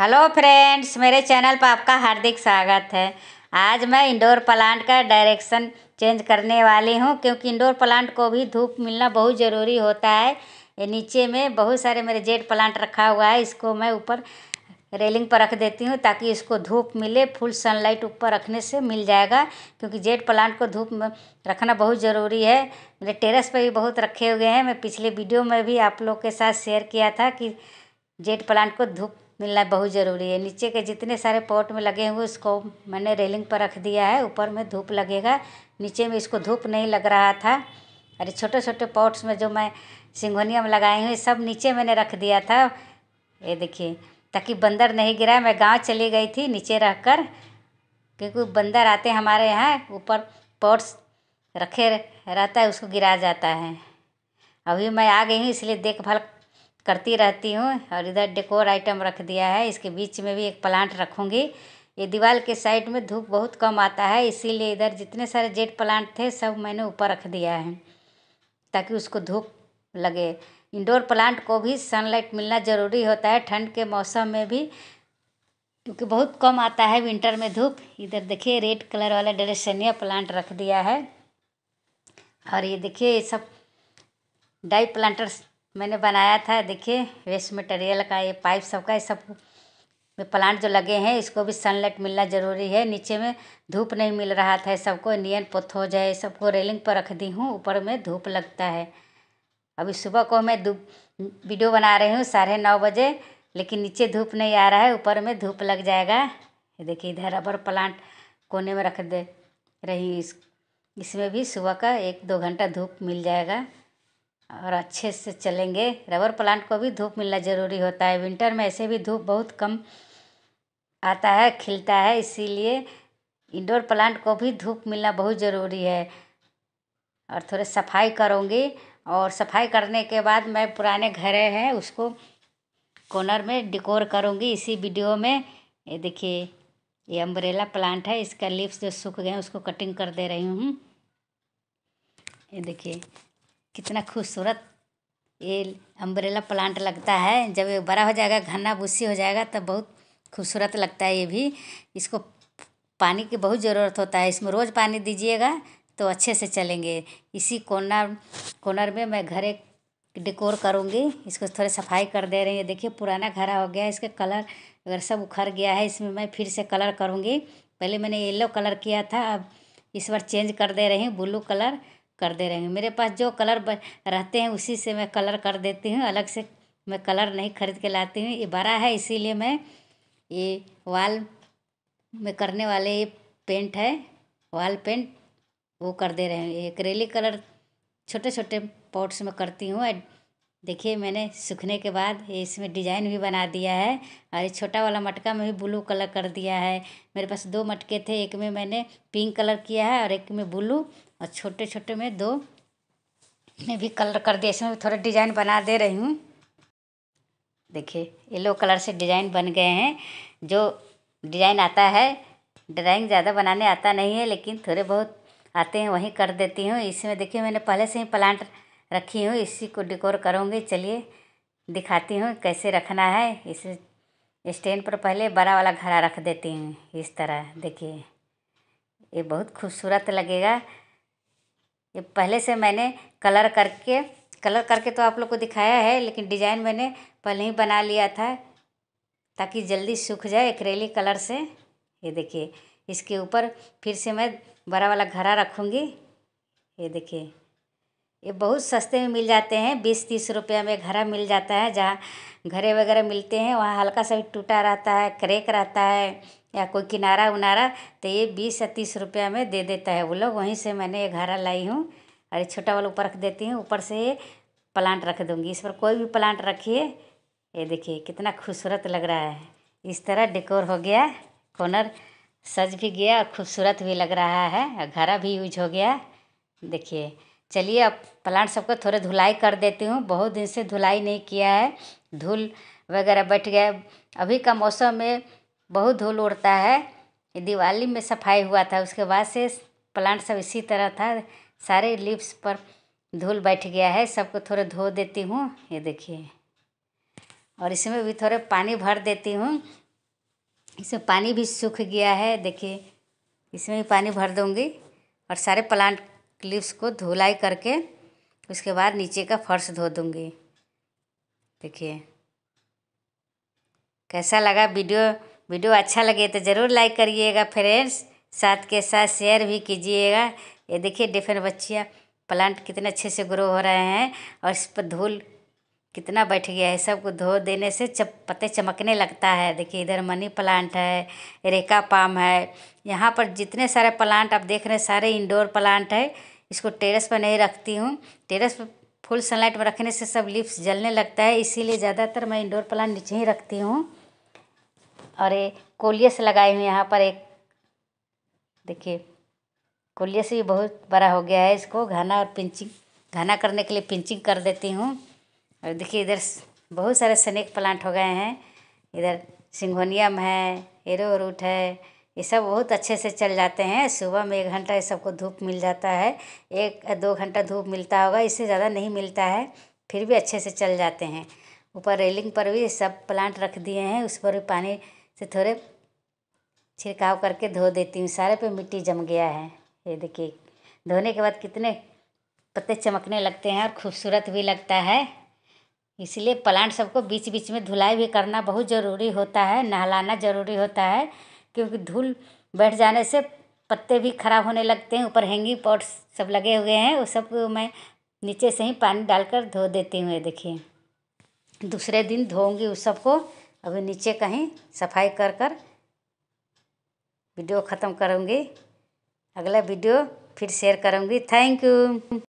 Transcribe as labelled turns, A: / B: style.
A: hello friends मेरे channel पर आपका हार्दिक स्वागत है आज मैं इंडोर प्लांट का डायरेक्शन चेंज करने वाली हूँ क्योंकि इंडोर प्लांट को भी धूप मिलना बहुत ज़रूरी होता है ये नीचे में बहुत सारे मेरे जेड प्लांट रखा हुआ है इसको मैं ऊपर रेलिंग पर रख देती हूँ ताकि इसको धूप मिले फुल सनलाइट ऊपर रखने से मिल जाएगा क्योंकि जेड प्लांट को धूप में रखना बहुत ज़रूरी है मेरे टेरेस पर भी बहुत रखे हुए हैं मैं पिछले वीडियो में भी आप लोग के साथ शेयर किया था कि जेड प्लांट को धूप मिलना बहुत ज़रूरी है नीचे के जितने सारे पॉट में लगे हुए उसको मैंने रेलिंग पर रख दिया है ऊपर में धूप लगेगा नीचे में इसको धूप नहीं लग रहा था अरे छोटे छोटे पॉट्स में जो मैं में लगाई हुई सब नीचे मैंने रख दिया था ये देखिए ताकि बंदर नहीं गिरा मैं गांव चली गई थी नीचे रह कर क्योंकि बंदर आते हमारे यहाँ ऊपर पॉट्स रखे रहता है उसको गिरा जाता है अभी मैं आ गई हूँ इसलिए देखभाल करती रहती हूँ और इधर डेकोर आइटम रख दिया है इसके बीच में भी एक प्लांट रखूँगी ये दीवार के साइड में धूप बहुत कम आता है इसीलिए इधर जितने सारे जेड प्लांट थे सब मैंने ऊपर रख दिया है ताकि उसको धूप लगे इंडोर प्लांट को भी सनलाइट मिलना ज़रूरी होता है ठंड के मौसम में भी क्योंकि बहुत कम आता है विंटर में धूप इधर देखिए रेड कलर वाला डेरेसनिया प्लांट रख दिया है और ये देखिए ये सब डाई प्लांटर्स मैंने बनाया था देखिए वेस्ट मटेरियल का ये पाइप सबका ये सब में प्लांट जो लगे हैं इसको भी सनलाइट मिलना ज़रूरी है नीचे में धूप नहीं मिल रहा था सबको नियन पोथोज है जाए सबको रेलिंग पर रख दी हूँ ऊपर में धूप लगता है अभी सुबह को मैं धूप वीडियो बना रही हूँ साढ़े नौ बजे लेकिन नीचे धूप नहीं आ रहा है ऊपर में धूप लग जाएगा ये देखिए इधर रबर प्लांट कोने में रख दे रही इस इसमें भी सुबह का एक दो घंटा धूप मिल जाएगा और अच्छे से चलेंगे रबर प्लांट को भी धूप मिलना जरूरी होता है विंटर में ऐसे भी धूप बहुत कम आता है खिलता है इसीलिए इंडोर प्लांट को भी धूप मिलना बहुत ज़रूरी है और थोड़े सफाई करूँगी और सफाई करने के बाद मैं पुराने घरे हैं उसको कॉर्नर में डिकोर करूँगी इसी वीडियो में ये देखिए ये अम्ब्रेला प्लांट है इसका लीव्स जो सूख गए उसको कटिंग कर दे रही हूँ ये देखिए कितना खूबसूरत ये अम्ब्रेला प्लांट लगता है जब ये बड़ा हो जाएगा घना भूसी हो जाएगा तब बहुत खूबसूरत लगता है ये भी इसको पानी की बहुत ज़रूरत होता है इसमें रोज़ पानी दीजिएगा तो अच्छे से चलेंगे इसी कोनर कोनर में मैं घर एक डेकोर करूँगी इसको थोड़ी सफाई कर दे रही है देखिए पुराना घरा हो गया है इसका कलर अगर सब उखड़ गया है इसमें मैं फिर से कलर करूँगी पहले मैंने येलो कलर किया था अब इस बार चेंज कर दे रही हूँ ब्लू कलर कर दे रही हूँ मेरे पास जो कलर रहते हैं उसी से मैं कलर कर देती हूँ अलग से मैं कलर नहीं खरीद के लाती हूँ ये बड़ा है इसीलिए मैं ये वाल में करने वाले ये पेंट है वाल पेंट वो कर दे रहे हैं ये करेली कलर छोटे छोटे पॉट्स में करती हूँ देखिए मैंने सूखने के बाद ये इसमें डिजाइन भी बना दिया है और ये छोटा वाला मटका में भी ब्लू कलर कर दिया है मेरे पास दो मटके थे एक में मैंने पिंक कलर किया है और एक में ब्लू और छोटे छोटे में दो में भी कलर कर दिया इसमें थोड़ा डिजाइन बना दे रही हूँ देखिए येलो कलर से डिजाइन बन गए हैं जो डिजाइन आता है ड्राइंग ज़्यादा बनाने आता नहीं है लेकिन थोड़े बहुत आते हैं वहीं कर देती हूँ इसमें देखिए मैंने पहले से ही प्लांट रखी हूँ इसी को डेकोर करूँगी चलिए दिखाती हूँ कैसे रखना है इस स्टैंड पर पहले बड़ा वाला घड़ा रख देती हूँ इस तरह देखिए ये बहुत खूबसूरत लगेगा ये पहले से मैंने कलर करके कलर करके तो आप लोग को दिखाया है लेकिन डिजाइन मैंने पहले ही बना लिया था ताकि जल्दी सूख जाए एक्रेली कलर से ये देखिए इसके ऊपर फिर से मैं बड़ा वाला घड़ा रखूँगी ये देखिए ये बहुत सस्ते में मिल जाते हैं बीस तीस रुपया में घरा मिल जाता है जहाँ घरे वगैरह मिलते हैं वहाँ हल्का सा भी टूटा रहता है क्रेक रहता है या कोई किनारा उनारा तो ये बीस या तीस रुपया में दे देता है वो लोग वहीं से मैंने ये घरा लाई हूँ और छोटा वाला ऊपर रख देती हूँ ऊपर से ये प्लांट रख दूँगी इस पर कोई भी प्लांट रखिए ये देखिए कितना खूबसूरत लग रहा है इस तरह डेकोर हो गया कॉर्नर सज भी गया और खूबसूरत भी लग रहा है घरा भी यूज हो गया देखिए चलिए अब प्लांट सबको थोड़ा धुलाई कर देती हूँ बहुत दिन से धुलाई नहीं किया है धूल वगैरह बैठ गया अभी का मौसम में बहुत धूल उड़ता है दिवाली में सफाई हुआ था उसके बाद से प्लांट सब इसी तरह था सारे लिप्स पर धूल बैठ गया है सबको थोड़ा धो देती हूँ ये देखिए और इसमें भी थोड़े पानी भर देती हूँ इसमें पानी भी सूख गया है देखिए इसमें भी पानी भर दूँगी और सारे प्लांट क्लिप्स को धुलाई करके उसके बाद नीचे का फर्श धो दूँगी देखिए कैसा लगा वीडियो वीडियो अच्छा लगे तो ज़रूर लाइक करिएगा फ्रेंड्स साथ के साथ शेयर भी कीजिएगा ये देखिए डिफरेंट बच्चियाँ प्लांट कितने अच्छे से ग्रो हो रहे हैं और इस पर धूल कितना बैठ गया है सबको धो देने से चप पत्ते चमकने लगता है देखिए इधर मनी प्लांट है रेका पाम है यहाँ पर जितने सारे प्लांट आप देख रहे हैं सारे इंडोर प्लांट है इसको टेरेस पर नहीं रखती हूँ टेरेस पर फुल सनलाइट में रखने से सब लिप्स जलने लगता है इसीलिए ज़्यादातर मैं इंडोर प्लांट नीचे ही रखती हूँ और ये कोलियस लगाई हूँ यहाँ पर एक देखिए कोलियस भी बहुत बड़ा हो गया है इसको घना और पिंचिंग घना करने के लिए पिंचिंग कर देती हूँ और देखिए इधर बहुत सारे स्नेक प्लांट हो गए हैं इधर सिंघोनियम है एरो रूट है ये सब बहुत अच्छे से चल जाते हैं सुबह में एक घंटा ये सबको धूप मिल जाता है एक दो घंटा धूप मिलता होगा इससे ज़्यादा नहीं मिलता है फिर भी अच्छे से चल जाते हैं ऊपर रेलिंग पर भी सब प्लांट रख दिए हैं उस पर भी पानी से थोड़े छिड़काव करके धो देती हूँ सारे पे मिट्टी जम गया है ये देखिए धोने के बाद कितने पत्ते चमकने लगते हैं और खूबसूरत भी लगता है इसलिए प्लांट सबको बीच बीच में धुलाई भी करना बहुत ज़रूरी होता है नहलाना ज़रूरी होता है क्योंकि धूल बैठ जाने से पत्ते भी खराब होने लगते हैं ऊपर हैंगिंग पॉट्स सब लगे हुए हैं वो सब मैं नीचे से ही पानी डालकर धो देती हूँ ये देखिए दूसरे दिन धोऊंगी उस सबको अभी नीचे कहीं सफाई कर कर वीडियो ख़त्म करूँगी अगला वीडियो फिर शेयर करूँगी थैंक यू